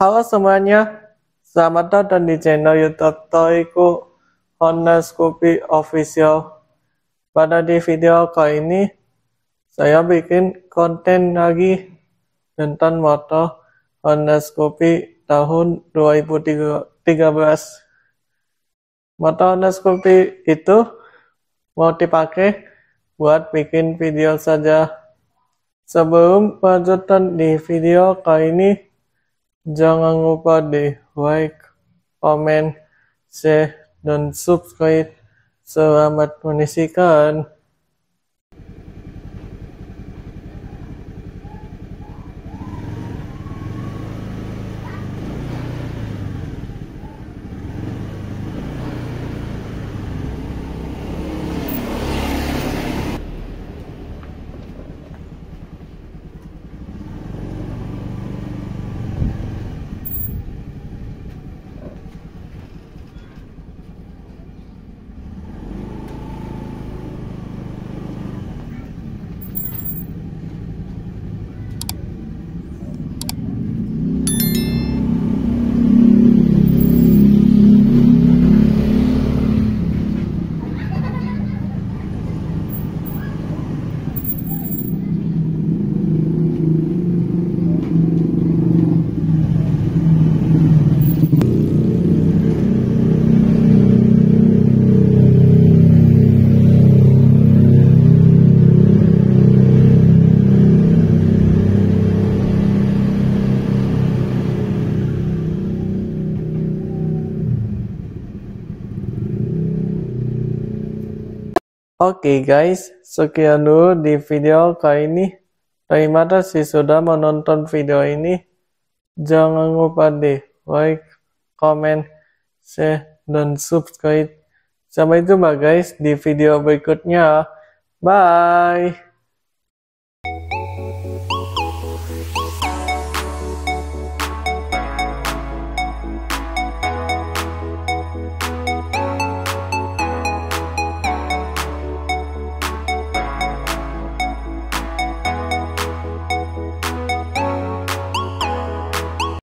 Halo semuanya, selamat datang di channel YouTube toiku Honda Scoopy Official. Pada di video kali ini, saya bikin konten lagi tentang motor Honda Scoopy tahun 2013. Motor Honda Scoopy itu mau dipakai buat bikin video saja. Sebelum lanjutan di video kali ini, Jangan lupa di like, comment, share, dan subscribe. Selamat menyaksikan. Oke okay guys, sekian dulu di video kali ini. Terima kasih sudah menonton video ini. Jangan lupa di like, comment, share, dan subscribe. Sampai jumpa guys di video berikutnya. Bye!